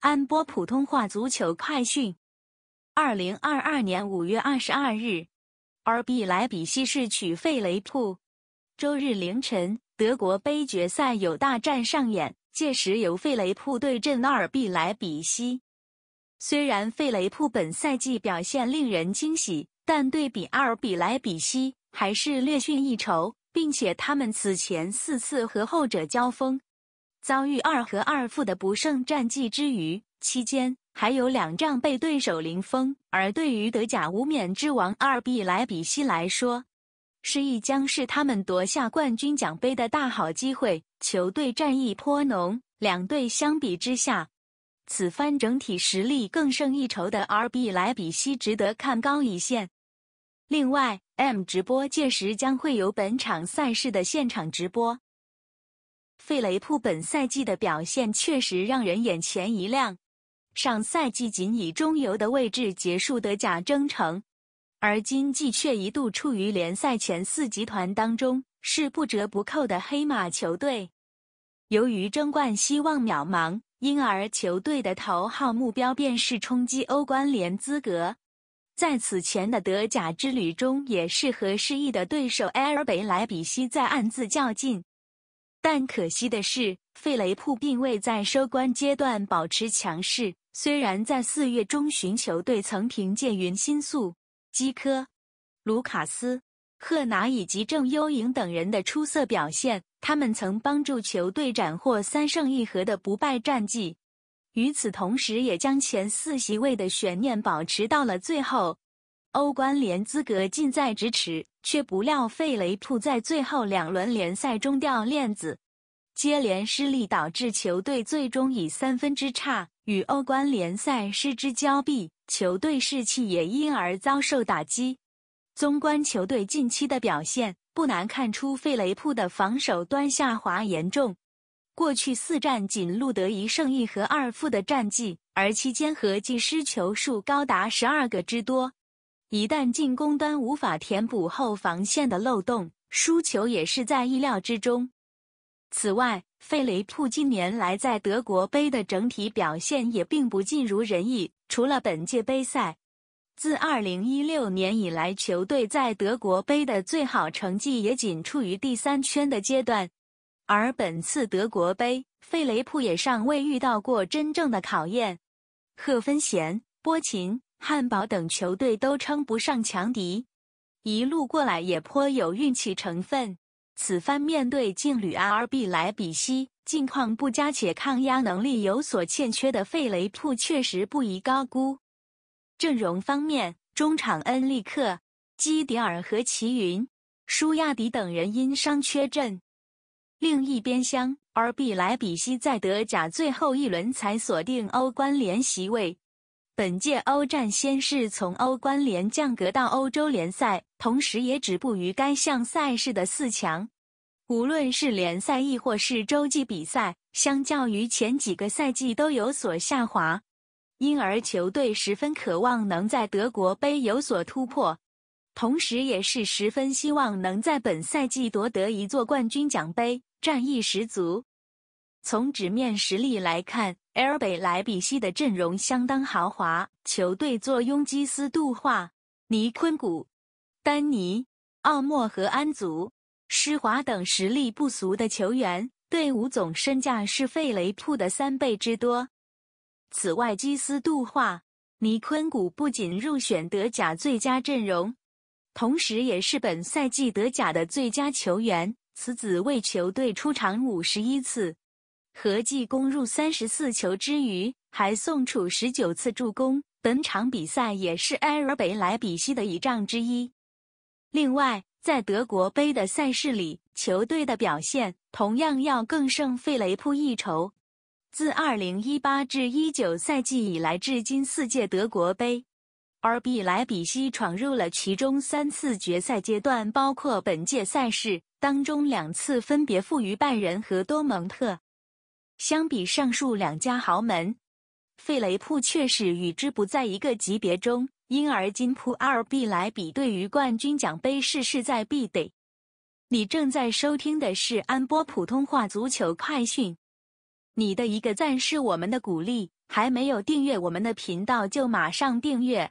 安播普通话足球快讯：二零二二年五月二十二日，r b 来莱比锡是取费雷普。周日凌晨，德国杯决赛有大战上演，届时由费雷普对阵阿尔比莱比锡。虽然费雷普本赛季表现令人惊喜，但对比阿尔比莱比锡还是略逊一筹，并且他们此前四次和后者交锋。遭遇二和二负的不胜战绩之余，期间还有两仗被对手零封。而对于德甲无冕之王 RB 莱比锡来说，失意将是他们夺下冠军奖杯的大好机会，球队战意颇浓。两队相比之下，此番整体实力更胜一筹的 RB 莱比锡值得看高一线。另外，M 直播届时将会有本场赛事的现场直播。费雷普本赛季的表现确实让人眼前一亮。上赛季仅以中游的位置结束德甲征程，而今季却一度处于联赛前四集团当中，是不折不扣的黑马球队。由于争冠希望渺茫，因而球队的头号目标便是冲击欧冠联资格。在此前的德甲之旅中，也是和失意的对手埃尔北莱比锡在暗自较劲。但可惜的是，费雷普并未在收官阶段保持强势。虽然在四月中旬，球队曾凭借云心素、基科、卢卡斯、赫拿以及郑优颖等人的出色表现，他们曾帮助球队斩获三胜一和的不败战绩，与此同时，也将前四席位的悬念保持到了最后。欧冠联资格近在咫尺，却不料费雷普在最后两轮联赛中掉链子，接连失利，导致球队最终以三分之差与欧冠联赛失之交臂，球队士气也因而遭受打击。纵观球队近期的表现，不难看出费雷普的防守端下滑严重，过去四战仅录得一胜一和二负的战绩，而期间合计失球数高达十二个之多。一旦进攻端无法填补后防线的漏洞，输球也是在意料之中。此外，费雷普近年来在德国杯的整体表现也并不尽如人意。除了本届杯赛，自2016年以来，球队在德国杯的最好成绩也仅处于第三圈的阶段。而本次德国杯，费雷普也尚未遇到过真正的考验。赫芬贤，波琴。汉堡等球队都称不上强敌，一路过来也颇有运气成分。此番面对劲旅 RB 莱比锡，近况不佳且抗压能力有所欠缺的费雷普确实不宜高估。阵容方面，中场恩利克、基迪尔和齐云、舒亚迪等人因伤缺阵。另一边厢，RB 莱比锡在德甲最后一轮才锁定欧冠联席位。本届欧战先是从欧冠联降格到欧洲联赛，同时也止步于该项赛事的四强。无论是联赛亦或是洲际比赛，相较于前几个赛季都有所下滑，因而球队十分渴望能在德国杯有所突破，同时也是十分希望能在本赛季夺得一座冠军奖杯，战意十足。从纸面实力来看，埃尔贝莱比锡的阵容相当豪华，球队坐拥基斯杜化、尼坤古、丹尼、奥莫和安祖、施华等实力不俗的球员，队伍总身价是费雷普的三倍之多。此外，基斯杜化、尼坤古不仅入选德甲最佳阵容，同时也是本赛季德甲的最佳球员，此子为球队出场五十一次。合计攻入三十四球之余，还送出十九次助攻。本场比赛也是埃尔贝莱比锡的倚仗之一。另外，在德国杯的赛事里，球队的表现同样要更胜费雷普一筹。自二零一八至一九赛季以来，至今四届德国杯，RB 莱比锡闯入了其中三次决赛阶段，包括本届赛事当中两次，分别负于拜仁和多蒙特。相比上述两家豪门，费雷普确实与之不在一个级别中，因而金普 RB 来比对于冠军奖杯是势在必得。你正在收听的是安波普通话足球快讯。你的一个赞是我们的鼓励，还没有订阅我们的频道就马上订阅。